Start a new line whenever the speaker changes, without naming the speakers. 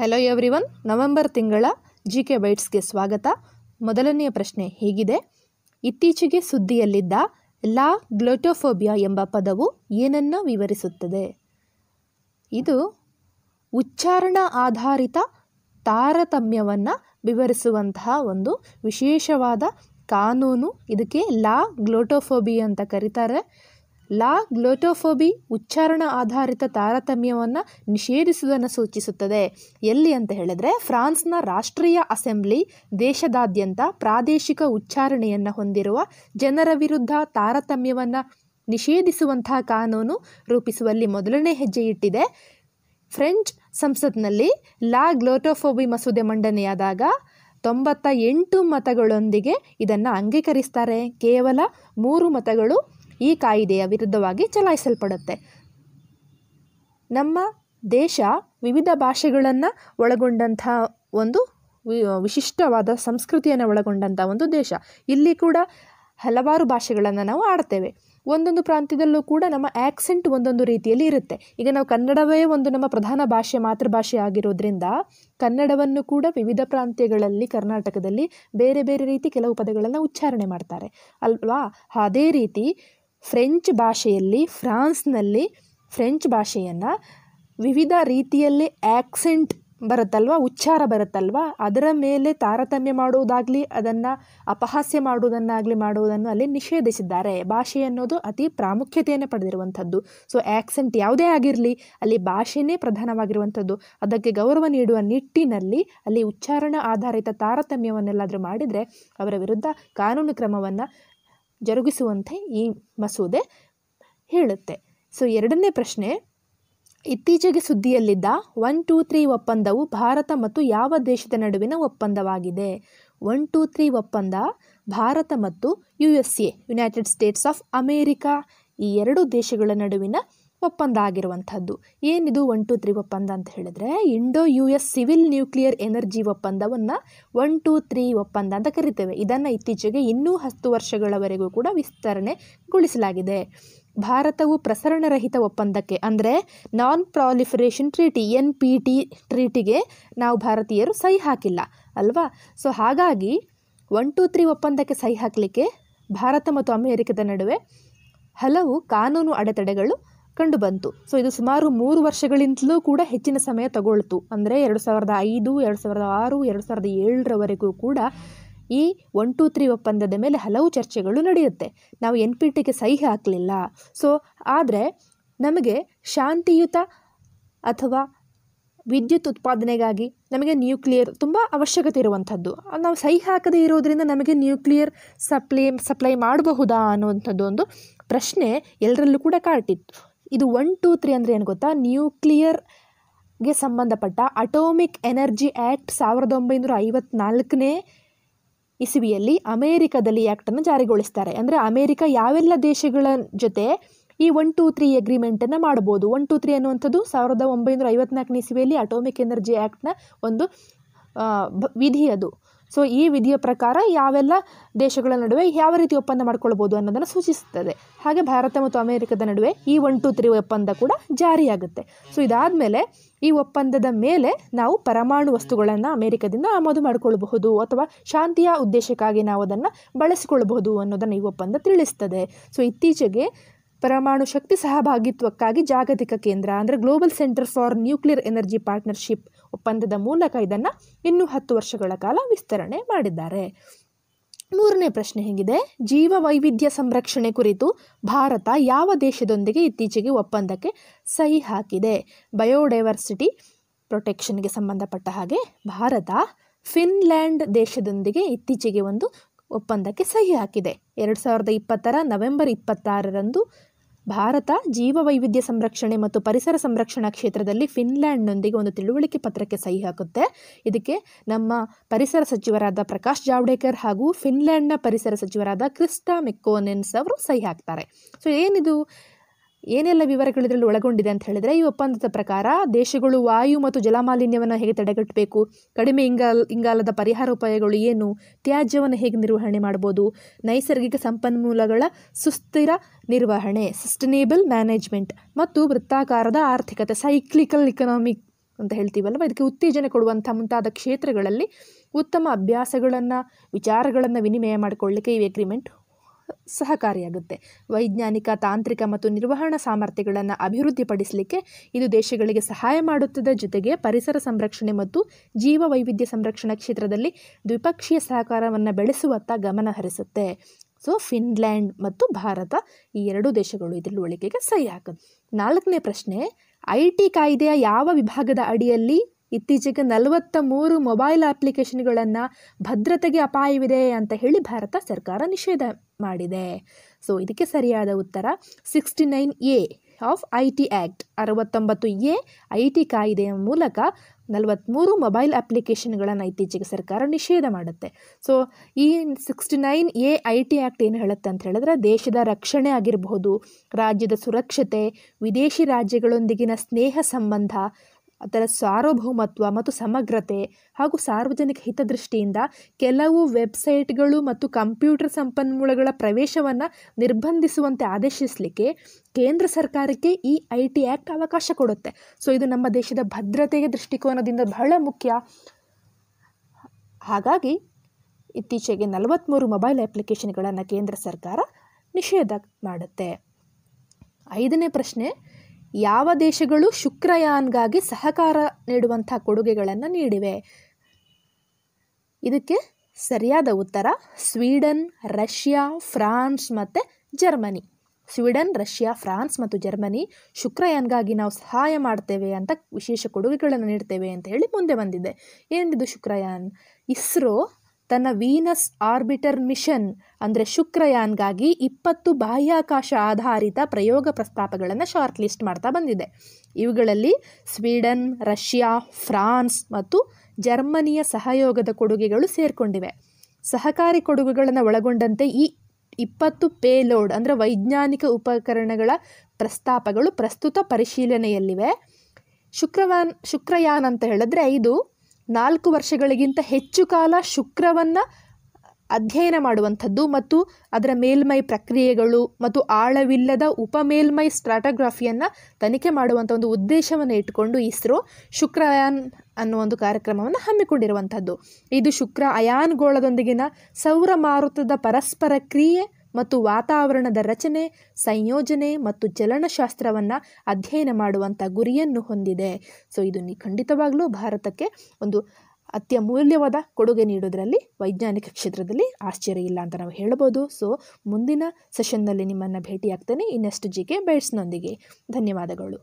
hello one November ತಿಂಗಳ G K ಬೈಟ್ಸ್ಗೆ ಸ್ವಾಗತ ಮೊದಲನೆಯ ಪ್ರಶ್ನೆ ಹೇಗಿದೆ ಇತ್ತೀಚೆಗೆ ಸುದ್ದಿಯಲ್ಲಿದ್ದ ಲಾ ಗ್ಲೋಟೋಫೋಬಿಯಾ ಎಂಬ ಪದವು ಏನನ್ನು ವಿವರಿಸುತ್ತದೆ ಇದು ಉಚ್ಚಾರಣಾ ಆಧಾರಿತ ತಾರತಮ್ಯವನ್ನು ವಿವರಿಸುವಂತಹ ಒಂದು ವಿಶೇಷವಾದ ಕಾನೂನು ಇದಕ್ಕೆ ಲಾ ಗ್ಲೋಟೋಫೋಬಿಯಾ ಅಂತ ಕರೀತಾರೆ ಲಾ ಗ್ಲೋಟೋಫೋಬಿ ಉಚ್ಚಾರಣ ಆಧಾರಿತ ತಾರತಮ್ಯವನ್ನು ನಿಷೇಧಿಸುವುದನ್ನು ಸೂಚಿಸುತ್ತದೆ ಎಲ್ಲಿ ಅಂತ ಹೇಳಿದ್ರೆ ಫ್ರಾನ್ಸ್ನ ರಾಷ್ಟ್ರೀಯ ಅಸೆಂಬ್ಲಿ ದೇಶದಾದ್ಯಂತ ಪ್ರಾದೇಶಿಕ ಉಚ್ಚಾರಣೆಯನ್ನು ಹೊಂದಿರುವ ಜನರ ವಿರುದ್ಧ ತಾರತಮ್ಯವನ್ನು ನಿಷೇಧಿಸುವಂತಹ ಕಾನೂನು ರೂಪಿಸುವಲ್ಲಿ ಮೊದಲನೇ ಹೆಜ್ಜೆ ಇಟ್ಟಿದೆ ಫ್ರೆಂಚ್ ಸಂಸತ್ನಲ್ಲಿ ಲಾ ಗ್ಲೋಟೋಫೋಬಿ ಮಸೂದೆ ಮಂಡನೆಯಾದಾಗ ತೊಂಬತ್ತ ಎಂಟು ಮತಗಳೊಂದಿಗೆ ಇದನ್ನು ಅಂಗೀಕರಿಸ್ತಾರೆ ಕೇವಲ ಮೂರು ಮತಗಳು ಈ ಕಾಯಿದೆಯ ವಿರುದ್ಧವಾಗಿ ಚಲಾಯಿಸಲ್ಪಡುತ್ತೆ ನಮ್ಮ ದೇಶ ವಿವಿಧ ಭಾಷೆಗಳನ್ನು ಒಳಗೊಂಡಂಥ ಒಂದು ವಿಶಿಷ್ಟವಾದ ಸಂಸ್ಕೃತಿಯನ್ನು ಒಳಗೊಂಡಂಥ ಒಂದು ದೇಶ ಇಲ್ಲಿ ಕೂಡ ಹಲವಾರು ಭಾಷೆಗಳನ್ನು ನಾವು ಆಡ್ತೇವೆ ಒಂದೊಂದು ಪ್ರಾಂತ್ಯದಲ್ಲೂ ಕೂಡ ನಮ್ಮ ಆ್ಯಕ್ಸೆಂಟ್ ಒಂದೊಂದು ರೀತಿಯಲ್ಲಿ ಇರುತ್ತೆ ಈಗ ನಾವು ಕನ್ನಡವೇ ಒಂದು ನಮ್ಮ ಪ್ರಧಾನ ಭಾಷೆ ಮಾತೃಭಾಷೆ ಆಗಿರೋದ್ರಿಂದ ಕನ್ನಡವನ್ನು ಕೂಡ ವಿವಿಧ ಪ್ರಾಂತ್ಯಗಳಲ್ಲಿ ಕರ್ನಾಟಕದಲ್ಲಿ ಬೇರೆ ಬೇರೆ ರೀತಿ ಕೆಲವು ಪದಗಳನ್ನು ಉಚ್ಚಾರಣೆ ಮಾಡ್ತಾರೆ ಅಲ್ವಾ ಅದೇ ರೀತಿ ಫ್ರೆಂಚ್ ಭಾಷೆಯಲ್ಲಿ ಫ್ರಾನ್ಸ್ನಲ್ಲಿ ಫ್ರೆಂಚ್ ಭಾಷೆಯನ್ನು ವಿವಿಧ ರೀತಿಯಲ್ಲಿ ಆ್ಯಕ್ಸೆಂಟ್ ಬರುತ್ತಲ್ವ ಉಚ್ಚಾರ ಬರುತ್ತಲ್ವ ಅದರ ಮೇಲೆ ತಾರತಮ್ಯ ಮಾಡುವುದಾಗಲಿ ಅದನ್ನು ಅಪಹಾಸ್ಯ ಮಾಡುವುದನ್ನಾಗಲಿ ಮಾಡುವುದನ್ನು ಅಲ್ಲಿ ನಿಷೇಧಿಸಿದ್ದಾರೆ ಭಾಷೆ ಅನ್ನೋದು ಅತಿ ಪ್ರಾಮುಖ್ಯತೆಯನ್ನು ಪಡೆದಿರುವಂಥದ್ದು ಸೊ ಆ್ಯಕ್ಸೆಂಟ್ ಯಾವುದೇ ಆಗಿರಲಿ ಅಲ್ಲಿ ಭಾಷೆನೇ ಪ್ರಧಾನವಾಗಿರುವಂಥದ್ದು ಅದಕ್ಕೆ ಗೌರವ ನೀಡುವ ನಿಟ್ಟಿನಲ್ಲಿ ಅಲ್ಲಿ ಉಚ್ಚಾರಣ ಆಧಾರಿತ ತಾರತಮ್ಯವನ್ನೆಲ್ಲಾದರೂ ಮಾಡಿದರೆ ಅವರ ವಿರುದ್ಧ ಕಾನೂನು ಕ್ರಮವನ್ನು ಜರುಗಿಸುವಂತೆ ಈ ಮಸೂದೆ ಹೇಳುತ್ತೆ ಸೊ ಎರಡನೇ ಪ್ರಶ್ನೆ ಇತ್ತೀಚೆಗೆ ಸುದ್ದಿಯಲ್ಲಿದ್ದ ಒನ್ ಟೂ ತ್ರೀ ಒಪ್ಪಂದವು ಭಾರತ ಮತ್ತು ಯಾವ ದೇಶದ ನಡುವಿನ ಒಪ್ಪಂದವಾಗಿದೆ ಒನ್ ಟೂ ತ್ರೀ ಒಪ್ಪಂದ ಭಾರತ ಮತ್ತು U S A United States of America ಈ ಎರಡು ದೇಶಗಳ ನಡುವಿನ ಒಪ್ಪಂದ ಆಗಿರುವಂಥದ್ದು ಏನಿದು ಒನ್ ಟು ತ್ರೀ ಒಪ್ಪಂದ ಅಂತ ಹೇಳಿದ್ರೆ Indo U S civil nuclear energy ಒಪ್ಪಂದವನ್ನು ಒನ್ ಟು ತ್ರೀ ಒಪ್ಪಂದ ಅಂತ ಕರಿತೇವೆ ಇದನ್ನು ಇತ್ತೀಚೆಗೆ ಇನ್ನೂ ಹತ್ತು ವರ್ಷಗಳವರೆಗೂ ಕೂಡ ವಿಸ್ತರಣೆಗೊಳಿಸಲಾಗಿದೆ ಭಾರತವು ಪ್ರಸರಣರಹಿತ ಒಪ್ಪಂದಕ್ಕೆ ಅಂದರೆ non proliferation treaty N P T ಟ್ರೀಟಿಗೆ ನಾವು ಭಾರತೀಯರು ಸಹಿ ಹಾಕಿಲ್ಲ ಅಲ್ವಾ ಸೊ ಹಾಗಾಗಿ ಒನ್ ಟು ತ್ರೀ ಒಪ್ಪಂದಕ್ಕೆ ಸಹಿ ಹಾಕಲಿಕ್ಕೆ ಭಾರತ ಮತ್ತು ಅಮೆರಿಕದ ನಡುವೆ ಹಲವು ಕಾನೂನು ಅಡೆತಡೆಗಳು ಕಂಡುಬಂತು ಸೊ ಇದು ಸುಮಾರು ಮೂರು ವರ್ಷಗಳಿಂದಲೂ ಕೂಡ ಹೆಚ್ಚಿನ ಸಮಯ ತಗೊಳ್ತು ಅಂದರೆ ಎರಡು ಸಾವಿರದ ಐದು ಎರಡು ಸಾವಿರದ ಆರು ಎರಡು ಸಾವಿರದ ಏಳರವರೆಗೂ ಕೂಡ ಈ ಒನ್ ಟು ತ್ರೀ ಒಪ್ಪಂದದ ಮೇಲೆ ಹಲವು ಚರ್ಚೆಗಳು ನಡೆಯುತ್ತೆ ನಾವು ಎನ್ ಪಿ ಟಿಗೆ ಸಹಿ ಹಾಕಲಿಲ್ಲ ಸೊ ಆದರೆ ನಮಗೆ ಶಾಂತಿಯುತ ಅಥವಾ ವಿದ್ಯುತ್ ಉತ್ಪಾದನೆಗಾಗಿ ನಮಗೆ ನ್ಯೂಕ್ಲಿಯರ್ ತುಂಬ ಅವಶ್ಯಕತೆ ಇರುವಂಥದ್ದು ನಾವು ಸಹಿ ಹಾಕದೇ ಇರೋದರಿಂದ ನಮಗೆ ನ್ಯೂಕ್ಲಿಯರ್ ಸಪ್ಲೈ ಸಪ್ಲೈ ಮಾಡಬಹುದಾ ಅನ್ನುವಂಥದ್ದು ಒಂದು ಪ್ರಶ್ನೆ ಎಲ್ಲರಲ್ಲೂ ಕೂಡ ಕಾಟಿತ್ತು ಇದು ಒನ್ ಟೂ ತ್ರೀ ಅಂದರೆ ಏನು ಗೊತ್ತಾ ನ್ಯೂಕ್ಲಿಯರ್ಗೆ ಸಂಬಂಧಪಟ್ಟ ಅಟೋಮಿಕ್ ಎನರ್ಜಿ ಆ್ಯಕ್ಟ್ ಸಾವಿರದ ಒಂಬೈನೂರ ಐವತ್ನಾಲ್ಕನೇ ಇಸವಿಯಲ್ಲಿ ಅಮೇರಿಕದಲ್ಲಿ ಆ್ಯಕ್ಟನ್ನು ಜಾರಿಗೊಳಿಸ್ತಾರೆ ಅಂದರೆ ಅಮೇರಿಕ ಯಾವೆಲ್ಲ ದೇಶಗಳ ಜೊತೆ ಈ ಒನ್ ಟೂ ತ್ರೀ ಎಗ್ರಿಮೆಂಟನ್ನು ಮಾಡ್ಬೋದು ಒನ್ ಟೂ ತ್ರೀ ಅನ್ನುವಂಥದ್ದು ಸಾವಿರದ ಒಂಬೈನೂರ ಐವತ್ನಾಲ್ಕನೇ ಇಸವಿಯಲ್ಲಿ ಅಟೋಮಿಕ್ ಎನರ್ಜಿ ಆ್ಯಕ್ಟ್ನ ಒಂದು ವಿಧಿ ಅದು ಸೊ ಈ ವಿಧಿಯ ಪ್ರಕಾರ ಯಾವೆಲ್ಲ ದೇಶಗಳ ನಡುವೆ ಯಾವ ರೀತಿ ಒಪ್ಪಂದ ಮಾಡ್ಕೊಳ್ಬೋದು ಅನ್ನೋದನ್ನು ಸೂಚಿಸುತ್ತದೆ ಹಾಗೆ ಭಾರತ ಮತ್ತು ಅಮೆರಿಕದ ನಡುವೆ ಈ ಒನ್ ಟು ತ್ರೀ ಒಪ್ಪಂದ ಕೂಡ ಜಾರಿಯಾಗುತ್ತೆ ಸೊ ಇದಾದ ಮೇಲೆ ಈ ಒಪ್ಪಂದದ ಮೇಲೆ ನಾವು ಪರಮಾಣು ವಸ್ತುಗಳನ್ನು ಅಮೆರಿಕದಿಂದ ಆಮದು ಮಾಡಿಕೊಳ್ಳಬಹುದು ಅಥವಾ ಶಾಂತಿಯ ಉದ್ದೇಶಕ್ಕಾಗಿ ನಾವು ಅದನ್ನು ಬಳಸಿಕೊಳ್ಳಬಹುದು ಅನ್ನೋದನ್ನು ಈ ಒಪ್ಪಂದ ತಿಳಿಸ್ತದೆ ಸೊ ಇತ್ತೀಚೆಗೆ ಪರಮಾಣು ಶಕ್ತಿ ಸಹಭಾಗಿತ್ವಕ್ಕಾಗಿ ಜಾಗತಿಕ ಕೇಂದ್ರ ಅಂದರೆ global centre for nuclear energy partnership ಒಪ್ಪಂದದ ಮೂಲಕ ಇದನ್ನು ಇನ್ನೂ ಹತ್ತು ವರ್ಷಗಳ ಕಾಲ ವಿಸ್ತರಣೆ ಮಾಡಿದ್ದಾರೆ ಮೂರನೇ ಪ್ರಶ್ನೆ ಹೇಗಿದೆ ಜೀವ ವೈವಿಧ್ಯ ಸಂರಕ್ಷಣೆ ಕುರಿತು ಭಾರತ ಯಾವ ದೇಶದೊಂದಿಗೆ ಇತ್ತೀಚೆಗೆ ಒಪ್ಪಂದಕ್ಕೆ ಸಹಿ ಹಾಕಿದೆ ಬಯೋಡೈವರ್ಸಿಟಿ ಪ್ರೊಟೆಕ್ಷನ್ಗೆ ಸಂಬಂಧಪಟ್ಟ ಹಾಗೆ ಭಾರತ ಫಿನ್ಲ್ಯಾಂಡ್ ದೇಶದೊಂದಿಗೆ ಇತ್ತೀಚೆಗೆ ಒಂದು ಒಪ್ಪಂದಕ್ಕೆ ಸಹಿ ಹಾಕಿದೆ ಎರಡು ಸಾವಿರದ ಇಪ್ಪತ್ತರ ನವೆಂಬರ್ ಇಪ್ಪತ್ತಾರರಂದು ಭಾರತ ಜೀವ ವೈವಿಧ್ಯ ಸಂರಕ್ಷಣೆ ಮತ್ತು ಪರಿಸರ ಸಂರಕ್ಷಣಾ ಕ್ಷೇತ್ರದಲ್ಲಿ ಫಿನ್ಲ್ಯಾಂಡ್ನೊಂದಿಗೆ ಒಂದು ತಿಳುವಳಿಕೆ ಪತ್ರಕ್ಕೆ ಸಹಿ ಹಾಕುತ್ತೆ ಇದಕ್ಕೆ ನಮ್ಮ ಪರಿಸರ ಸಚಿವರಾದ ಪ್ರಕಾಶ್ ಜಾವಡೇಕರ್ ಹಾಗೂ ಫಿನ್ಲ್ಯಾಂಡ್ನ ಪರಿಸರ ಸಚಿವರಾದ ಕ್ರಿಸ್ಟಾ ಮೆಕ್ಕೋನೆನ್ಸ್ ಅವರು ಸಹಿ ಹಾಕ್ತಾರೆ ಸೊ ಏನಿದು ಏನೆಲ್ಲ ವಿವರಗಳು ಇದರಲ್ಲಿ ಒಳಗೊಂಡಿದೆ ಅಂತ ಹೇಳಿದರೆ ಈ ಒಪ್ಪಂದದ ಪ್ರಕಾರ ದೇಶಗಳು ವಾಯು ಮತ್ತು ಜಲಮಾಲಿನ್ಯವನ್ನು ಹೇಗೆ ತಡೆಗಟ್ಟಬೇಕು ಕಡಿಮೆ ಇಂಗಾಲ ಇಂಗಾಲದ ಪರಿಹಾರ ಉಪಾಯಗಳು ಏನು ತ್ಯಾಜ್ಯವನ್ನು ಹೇಗೆ ನಿರ್ವಹಣೆ ಮಾಡ್ಬೋದು ನೈಸರ್ಗಿಕ ಸಂಪನ್ಮೂಲಗಳ ಸುಸ್ಥಿರ ನಿರ್ವಹಣೆ ಸಸ್ಟನೇಬಲ್ ಮ್ಯಾನೇಜ್ಮೆಂಟ್ ಮತ್ತು ವೃತ್ತಾಕಾರದ ಆರ್ಥಿಕತೆ ಸೈಕ್ಲಿಕಲ್ ಇಕನಾಮಿಕ್ ಅಂತ ಹೇಳ್ತೀವಲ್ವ ಇದಕ್ಕೆ ಉತ್ತೇಜನ ಕೊಡುವಂಥ ಮುಂತಾದ ಕ್ಷೇತ್ರಗಳಲ್ಲಿ ಉತ್ತಮ ಅಭ್ಯಾಸಗಳನ್ನು ವಿಚಾರಗಳನ್ನು ವಿನಿಮಯ ಮಾಡಿಕೊಳ್ಳಿಕ್ಕೆ ಈ ಅಗ್ರಿಮೆಂಟ್ ಸಹಕಾರಿಯಾಗುತ್ತೆ ವೈಜ್ಞಾನಿಕ ತಾಂತ್ರಿಕ ಮತ್ತು ನಿರ್ವಹಣಾ ಸಾಮರ್ಥ್ಯಗಳನ್ನು ಅಭಿವೃದ್ಧಿಪಡಿಸಲಿಕ್ಕೆ ಇದು ದೇಶಗಳಿಗೆ ಸಹಾಯ ಮಾಡುತ್ತದೆ ಜೊತೆಗೆ ಪರಿಸರ ಸಂರಕ್ಷಣೆ ಮತ್ತು ಜೀವ ವೈವಿಧ್ಯ ಸಂರಕ್ಷಣಾ ಕ್ಷೇತ್ರದಲ್ಲಿ ದ್ವಿಪಕ್ಷೀಯ ಸಹಕಾರವನ್ನು ಬೆಳೆಸುವತ್ತ ಗಮನ ಹರಿಸುತ್ತೆ ಸೊ ಫಿನ್ಲ್ಯಾಂಡ್ ಮತ್ತು ಭಾರತ ಈ ಎರಡೂ ದೇಶಗಳು ಇದರಲ್ಲಿ ಉಳಿಕೆಗೆ ಸಹಿ ಹಾಕುತ್ತೆ ನಾಲ್ಕನೇ ಪ್ರಶ್ನೆ ಐ ಟಿ ಕಾಯ್ದೆಯ ಯಾವ ವಿಭಾಗದ ಅಡಿಯಲ್ಲಿ ಇತ್ತೀಚೆಗೆ ನಲವತ್ತ ಮೂರು ಮೊಬೈಲ್ ಅಪ್ಲಿಕೇಶನ್ಗಳನ್ನು ಭದ್ರತೆಗೆ ಅಪಾಯವಿದೆ ಅಂತ ಹೇಳಿ ಭಾರತ ಸರ್ಕಾರ ನಿಷೇಧ ಮಾಡಿದೆ ಸೊ ಇದಕ್ಕೆ ಸರಿಯಾದ ಉತ್ತರ sixty nine A of I T act ಅರವತ್ತೊಂಬತ್ತು ಎ ಐ ಟಿ ಕಾಯ್ದೆಯ ಮೂಲಕ ನಲವತ್ತ್ಮೂರು ಮೊಬೈಲ್ ಅಪ್ಲಿಕೇಶನ್ಗಳನ್ನು ಇತ್ತೀಚೆಗೆ ಸರ್ಕಾರ ನಿಷೇಧ ಮಾಡುತ್ತೆ ಸೊ ಈ sixty nine A I T act ಏನು ಹೇಳುತ್ತೆ ಅಂತ ಹೇಳಿದ್ರೆ ದೇಶದ ರಕ್ಷಣೆ ಆಗಿರಬಹುದು ರಾಜ್ಯದ ಸುರಕ್ಷತೆ ವಿದೇಶಿ ರಾಜ್ಯಗಳೊಂದಿಗಿನ ಸ್ನೇಹ ಸಂಬಂಧ ಅದರ ಸಾರ್ವಭೌಮತ್ವ ಮತ್ತು ಸಮಗ್ರತೆ ಹಾಗೂ ಸಾರ್ವಜನಿಕ ಹಿತದೃಷ್ಟಿಯಿಂದ ಕೆಲವು ವೆಬ್ಸೈಟ್ಗಳು ಮತ್ತು ಕಂಪ್ಯೂಟರ್ ಸಂಪನ್ಮೂಲಗಳ ಪ್ರವೇಶವನ್ನು ನಿರ್ಬಂಧಿಸುವಂತೆ ಆದೇಶಿಸಲಿಕ್ಕೆ ಕೇಂದ್ರ ಸರ್ಕಾರಕ್ಕೆ ಈ ಐ ಟಿ ಆ್ಯಕ್ಟ್ ಅವಕಾಶ ಕೊಡುತ್ತೆ ಸೊ ಇದು ನಮ್ಮ ದೇಶದ ಭದ್ರತೆಯ ದೃಷ್ಟಿಕೋನದಿಂದ ಬಹಳ ಮುಖ್ಯ ಹಾಗಾಗಿ ಇತ್ತೀಚೆಗೆ ನಲವತ್ತ್ಮೂರು ಮೊಬೈಲ್ ಅಪ್ಲಿಕೇಶನ್ಗಳನ್ನು ಕೇಂದ್ರ ಸರ್ಕಾರ ನಿಷೇಧ ಮಾಡುತ್ತೆ ಐದನೇ ಪ್ರಶ್ನೆ ಯಾವ ದೇಶಗಳು ಶುಕ್ರಯಾನ್ಗಾಗಿ ಸಹಕಾರ ನೀಡುವಂಥ ಕೊಡುಗೆಗಳನ್ನು ನೀಡಿವೆ ಇದಕ್ಕೆ ಸರಿಯಾದ ಉತ್ತರ ಸ್ವೀಡನ್ ರಷ್ಯಾ ಫ್ರಾನ್ಸ್ ಮತ್ತು ಜರ್ಮನಿ ಸ್ವೀಡನ್ ರಷ್ಯಾ ಫ್ರಾನ್ಸ್ ಮತ್ತು ಜರ್ಮನಿ ಶುಕ್ರಯಾನ್ಗಾಗಿ ನಾವು ಸಹಾಯ ಮಾಡ್ತೇವೆ ಅಂತ ವಿಶೇಷ ಕೊಡುಗೆಗಳನ್ನು ನೀಡ್ತೇವೆ ಅಂತ ಹೇಳಿ ಮುಂದೆ ಬಂದಿದೆ ಏನಿದು ಶುಕ್ರಯಾನ್ ಇಸ್ರೋ ತನ್ನ ವೀನಸ್ ಆರ್ಬಿಟರ್ ಮಿಷನ್ ಅಂದರೆ ಶುಕ್ರಯಾನ್ಗಾಗಿ ಇಪ್ಪತ್ತು ಬಾಹ್ಯಾಕಾಶ ಆಧಾರಿತ ಪ್ರಯೋಗ ಪ್ರಸ್ತಾಪಗಳನ್ನು ಶಾರ್ಟ್ ಲಿಸ್ಟ್ ಮಾಡ್ತಾ ಬಂದಿದೆ ಇವುಗಳಲ್ಲಿ ಸ್ವೀಡನ್ ರಷ್ಯಾ ಫ್ರಾನ್ಸ್ ಮತ್ತು ಜರ್ಮನಿಯ ಸಹಯೋಗದ ಕೊಡುಗೆಗಳು ಸೇರಿಕೊಂಡಿವೆ ಸಹಕಾರಿ ಕೊಡುಗೆಗಳನ್ನು ಒಳಗೊಂಡಂತೆ ಈ ಇಪ್ಪತ್ತು ಪೇಲೋಡ್ ಅಂದರೆ ವೈಜ್ಞಾನಿಕ ಉಪಕರಣಗಳ ಪ್ರಸ್ತಾಪಗಳು ಪ್ರಸ್ತುತ ಪರಿಶೀಲನೆಯಲ್ಲಿವೆ ಶುಕ್ರವಾನ್ ಶುಕ್ರಯಾನ್ ಅಂತ ಹೇಳಿದ್ರೆ ಇದು ನಾಲ್ಕು ವರ್ಷಗಳಿಗಿಂತ ಹೆಚ್ಚು ಕಾಲ ಶುಕ್ರವನ್ನು ಅಧ್ಯಯನ ಮಾಡುವಂಥದ್ದು ಮತ್ತು ಅದರ ಮೇಲ್ಮೈ ಪ್ರಕ್ರಿಯೆಗಳು ಮತ್ತು ಆಳವಿಲ್ಲದ ಉಪಮೇಲ್ಮೈ ಸ್ಟ್ರಾಟೋಗ್ರಾಫಿಯನ್ನು ತನಿಖೆ ಮಾಡುವಂಥ ಒಂದು ಉದ್ದೇಶವನ್ನು ಇಟ್ಟುಕೊಂಡು ಇಸ್ರೋ ಶುಕ್ರ ಅಯಾನ್ ಅನ್ನೋ ಒಂದು ಕಾರ್ಯಕ್ರಮವನ್ನು ಹಮ್ಮಿಕೊಂಡಿರುವಂಥದ್ದು ಇದು ಶುಕ್ರ ಅಯಾನ್ಗೋಳದೊಂದಿಗಿನ ಸೌರ ಮಾರುತದ ಪರಸ್ಪರ ಕ್ರಿಯೆ ಮತ್ತು ವಾತಾವರಣದ ರಚನೆ ಸಂಯೋಜನೆ ಮತ್ತು ಚಲನಶಾಸ್ತ್ರವನ್ನು ಅಧ್ಯಯನ ಮಾಡುವಂಥ ಗುರಿಯನ್ನು ಹೊಂದಿದೆ ಸೊ ಇದು ಖಂಡಿತವಾಗಲೂ ಭಾರತಕ್ಕೆ ಒಂದು ಅತ್ಯಮೂಲ್ಯವಾದ ಕೊಡುಗೆ ನೀಡೋದರಲ್ಲಿ ವೈಜ್ಞಾನಿಕ ಕ್ಷೇತ್ರದಲ್ಲಿ ಆಶ್ಚರ್ಯ ಇಲ್ಲ ಅಂತ ನಾವು ಹೇಳ್ಬೋದು ಸೊ ಮುಂದಿನ ಸೆಷನ್ನಲ್ಲಿ ನಿಮ್ಮನ್ನು ಭೇಟಿಯಾಗ್ತೇನೆ ಇನ್ನಷ್ಟು ಜಿ ಕೆ ಬೈಟ್ಸ್ನೊಂದಿಗೆ ಧನ್ಯವಾದಗಳು